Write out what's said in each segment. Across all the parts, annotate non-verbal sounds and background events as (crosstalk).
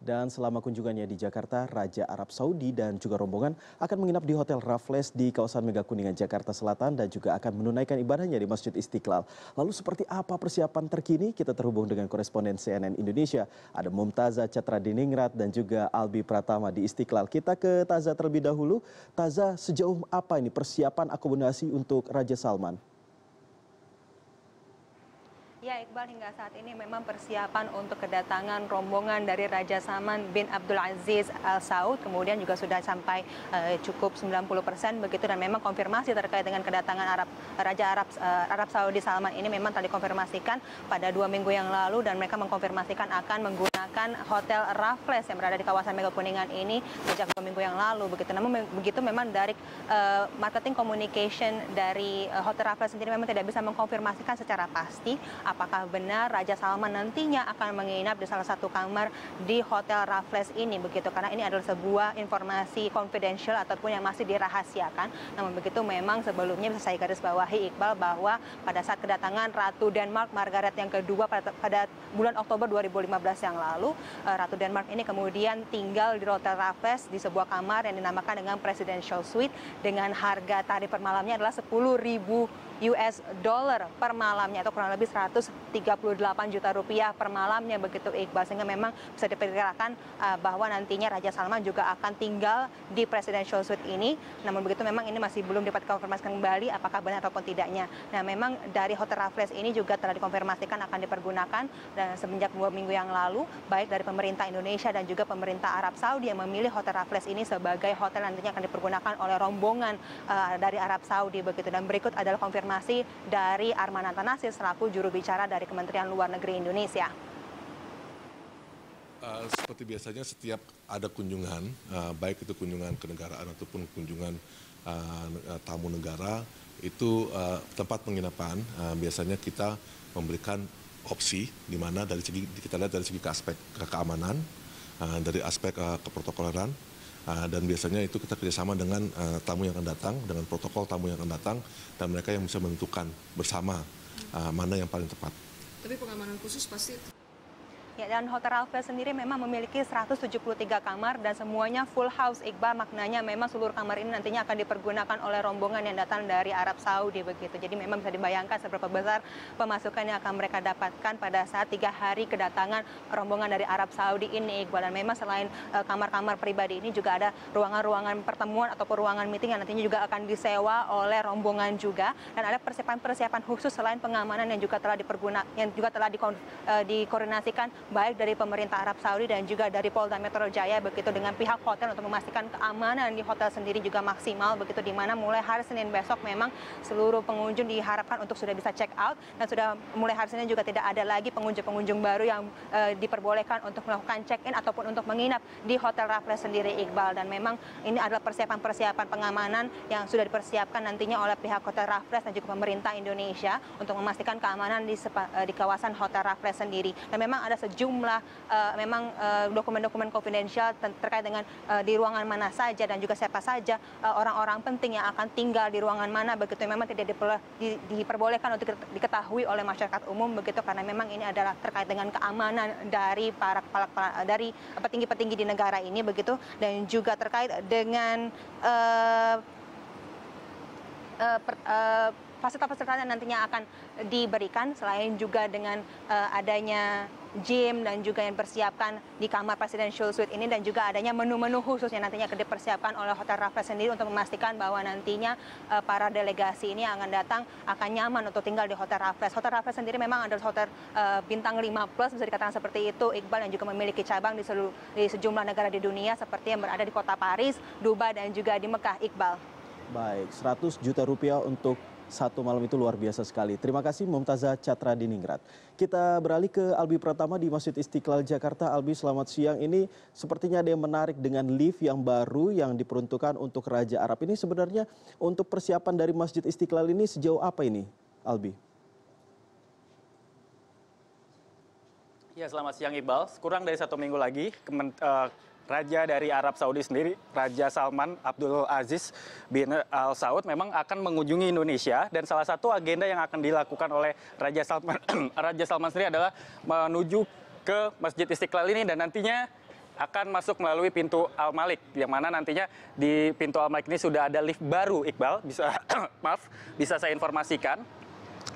dan selama kunjungannya di Jakarta, Raja Arab Saudi dan juga rombongan akan menginap di Hotel Raffles di kawasan Megakuningan Jakarta Selatan dan juga akan menunaikan ibadahnya di Masjid Istiqlal. Lalu seperti apa persiapan terkini? Kita terhubung dengan koresponden CNN Indonesia, ada Mumtaza Catra Diningrat dan juga Albi Pratama di Istiqlal. Kita ke Taza terlebih dahulu. Taza, sejauh apa ini persiapan akomodasi untuk Raja Salman? Ya Iqbal hingga saat ini memang persiapan untuk kedatangan rombongan dari Raja Salman bin Abdul Aziz Al Saud kemudian juga sudah sampai eh, cukup 90 persen begitu dan memang konfirmasi terkait dengan kedatangan Arab Raja Arab eh, Arab Saudi Salman ini memang telah dikonfirmasikan pada dua minggu yang lalu dan mereka mengkonfirmasikan akan menggunakan kan Hotel Raffles yang berada di kawasan Mega Kuningan ini sejak dua minggu yang lalu begitu. Namun begitu memang dari uh, marketing communication dari uh, Hotel Raffles sendiri memang tidak bisa mengkonfirmasikan secara pasti apakah benar Raja Salman nantinya akan menginap di salah satu kamar di Hotel Raffles ini begitu. Karena ini adalah sebuah informasi confidential ataupun yang masih dirahasiakan. Namun begitu memang sebelumnya bisa saya garis bawahi Iqbal bahwa pada saat kedatangan Ratu Denmark Margaret yang kedua pada, pada bulan Oktober 2015 yang lalu lalu eh, Ratu Denmark ini kemudian tinggal di Hotel Raffles di sebuah kamar yang dinamakan dengan Presidential Suite dengan harga tarif per malamnya adalah 10.000 US dollar per malamnya atau kurang lebih 138 juta rupiah per malamnya begitu Iqbal sehingga memang bisa diperkirakan eh, bahwa nantinya Raja Salman juga akan tinggal di Presidential Suite ini namun begitu memang ini masih belum dapat konfirmasi kembali apakah benar ataupun tidaknya nah memang dari Hotel Raffles ini juga telah dikonfirmasikan akan dipergunakan dan semenjak dua minggu yang lalu baik dari pemerintah Indonesia dan juga pemerintah Arab Saudi yang memilih Hotel Raffles ini sebagai hotel nantinya akan dipergunakan oleh rombongan uh, dari Arab Saudi begitu. Dan berikut adalah konfirmasi dari Arman Antanasir selaku juru bicara dari Kementerian Luar Negeri Indonesia. Uh, seperti biasanya setiap ada kunjungan, uh, baik itu kunjungan ke kenegaraan ataupun kunjungan uh, tamu negara, itu uh, tempat penginapan uh, biasanya kita memberikan opsi di mana dari segi kita lihat dari segi aspek keamanan, eh, dari aspek eh, keprotokoleran eh, dan biasanya itu kita kerjasama dengan tamu yang akan datang dengan protokol tamu yang akan datang dan mereka yang bisa menentukan bersama mana yang paling tepat. Tapi pengamanan khusus pasti Ya, dan Hotel Alfa sendiri memang memiliki 173 kamar dan semuanya full house Iqbal maknanya memang seluruh kamar ini nantinya akan dipergunakan oleh rombongan yang datang dari Arab Saudi begitu. Jadi memang bisa dibayangkan seberapa besar pemasukan yang akan mereka dapatkan pada saat tiga hari kedatangan rombongan dari Arab Saudi ini Iqbal. Dan memang selain eh, kamar-kamar uh, pribadi ini juga ada ruangan-ruangan pertemuan atau ruangan meeting yang nantinya juga akan disewa oleh rombongan juga dan ada persiapan-persiapan khusus selain pengamanan yang juga telah dipergunakan yang juga telah di, uh, eh, dikoordinasikan baik dari pemerintah Arab Saudi dan juga dari Polda Metro Jaya begitu dengan pihak hotel untuk memastikan keamanan di hotel sendiri juga maksimal begitu di mana mulai hari Senin besok memang seluruh pengunjung diharapkan untuk sudah bisa check out dan sudah mulai hari Senin juga tidak ada lagi pengunjung-pengunjung baru yang e, diperbolehkan untuk melakukan check in ataupun untuk menginap di Hotel Raffles sendiri Iqbal dan memang ini adalah persiapan-persiapan pengamanan yang sudah dipersiapkan nantinya oleh pihak Hotel Raffles dan juga pemerintah Indonesia untuk memastikan keamanan di, eh, di kawasan Hotel Raffles sendiri dan memang ada jumlah eh, memang eh, dokumen dokumen konfidensial terkait dengan eh, di ruangan mana saja dan juga siapa saja orang-orang penting yang akan tinggal di ruangan mana begitu memang tidak diperbolehkan untuk diketahui oleh masyarakat umum begitu karena memang ini adalah terkait dengan keamanan dari para kepala, dari petinggi-petinggi di negara ini begitu dan juga terkait dengan fasilitas-fasilitas yang nantinya akan diberikan selain juga dengan eh, adanya gym dan juga yang persiapkan di kamar presidential suite ini dan juga adanya menu-menu khusus yang nantinya akan dipersiapkan oleh Hotel Raffles sendiri untuk memastikan bahwa nantinya eh, para delegasi ini yang akan datang akan nyaman untuk tinggal di Hotel Raffles. Hotel Raffles sendiri memang adalah hotel eh, bintang 5 plus bisa dikatakan seperti itu Iqbal yang juga memiliki cabang di, seluruh, di sejumlah negara di dunia seperti yang berada di kota Paris, Dubai dan juga di Mekah Iqbal. Baik, 100 juta rupiah untuk satu malam itu luar biasa sekali. Terima kasih Mumtazah Catra Diningrat. Kita beralih ke Albi Pratama di Masjid Istiqlal Jakarta. Albi, selamat siang. Ini sepertinya ada yang menarik dengan lift yang baru yang diperuntukkan untuk Raja Arab. Ini sebenarnya untuk persiapan dari Masjid Istiqlal ini sejauh apa ini, Albi? Ya, selamat siang Iqbal. Kurang dari satu minggu lagi, eh, raja dari Arab Saudi sendiri, Raja Salman Abdul Aziz bin Al Saud memang akan mengunjungi Indonesia dan salah satu agenda yang akan dilakukan oleh Raja Salman (clears throat) Raja Salman sendiri adalah menuju ke Masjid Istiqlal ini dan nantinya akan masuk melalui pintu Al Malik yang mana nantinya di pintu Al Malik ini sudah ada lift baru Iqbal bisa (clears throat) maaf bisa saya informasikan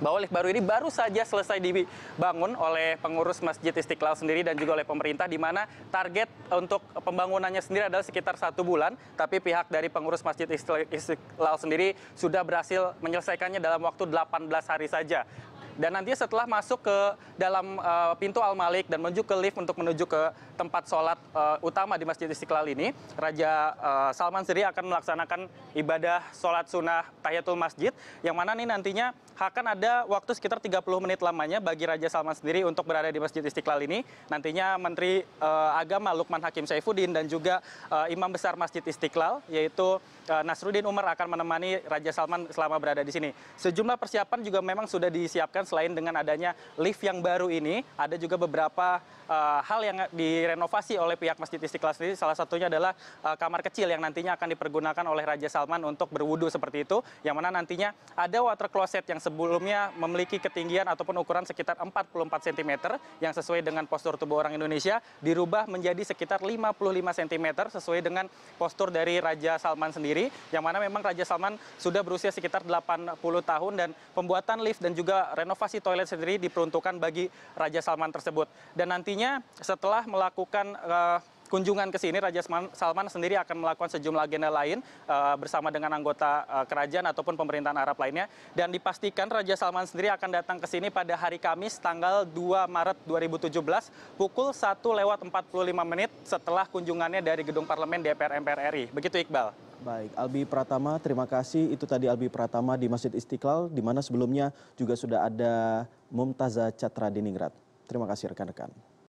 bahwa lift baru ini baru saja selesai dibangun oleh pengurus Masjid Istiqlal sendiri dan juga oleh pemerintah di mana target untuk pembangunannya sendiri adalah sekitar satu bulan tapi pihak dari pengurus Masjid Istiqlal sendiri sudah berhasil menyelesaikannya dalam waktu 18 hari saja dan nantinya setelah masuk ke dalam uh, pintu Al-Malik dan menuju ke lift untuk menuju ke tempat sholat uh, utama di Masjid Istiqlal ini, Raja uh, Salman sendiri akan melaksanakan ibadah sholat sunnah tahiyatul masjid, yang mana nih nantinya akan ada waktu sekitar 30 menit lamanya bagi Raja Salman sendiri untuk berada di Masjid Istiqlal ini. Nantinya Menteri uh, Agama Lukman Hakim Saifuddin dan juga uh, Imam Besar Masjid Istiqlal, yaitu Eh, Nasruddin Umar akan menemani Raja Salman selama berada di sini. Sejumlah persiapan juga memang sudah disiapkan selain dengan adanya lift yang baru ini, ada juga beberapa uh, hal yang direnovasi oleh pihak Masjid Istiqlal sendiri. Salah satunya adalah uh, kamar kecil yang nantinya akan dipergunakan oleh Raja Salman untuk berwudu seperti itu, yang mana nantinya ada water closet yang sebelumnya memiliki ketinggian ataupun ukuran sekitar 44 cm yang sesuai dengan postur tubuh orang Indonesia dirubah menjadi sekitar 55 cm sesuai dengan postur dari Raja Salman sendiri sendiri yang mana memang Raja Salman sudah berusia sekitar 80 tahun dan pembuatan lift dan juga renovasi toilet sendiri diperuntukkan bagi Raja Salman tersebut. Dan nantinya setelah melakukan uh, kunjungan ke sini Raja Salman sendiri akan melakukan sejumlah agenda lain uh, bersama dengan anggota uh, kerajaan ataupun pemerintahan Arab lainnya dan dipastikan Raja Salman sendiri akan datang ke sini pada hari Kamis tanggal 2 Maret 2017 pukul 1 lewat 45 menit setelah kunjungannya dari gedung parlemen DPR MPR RI. Begitu Iqbal. Baik, Albi Pratama, terima kasih. Itu tadi Albi Pratama di Masjid Istiqlal, di mana sebelumnya juga sudah ada Mumtazah Catra Diningrat. Terima kasih rekan-rekan.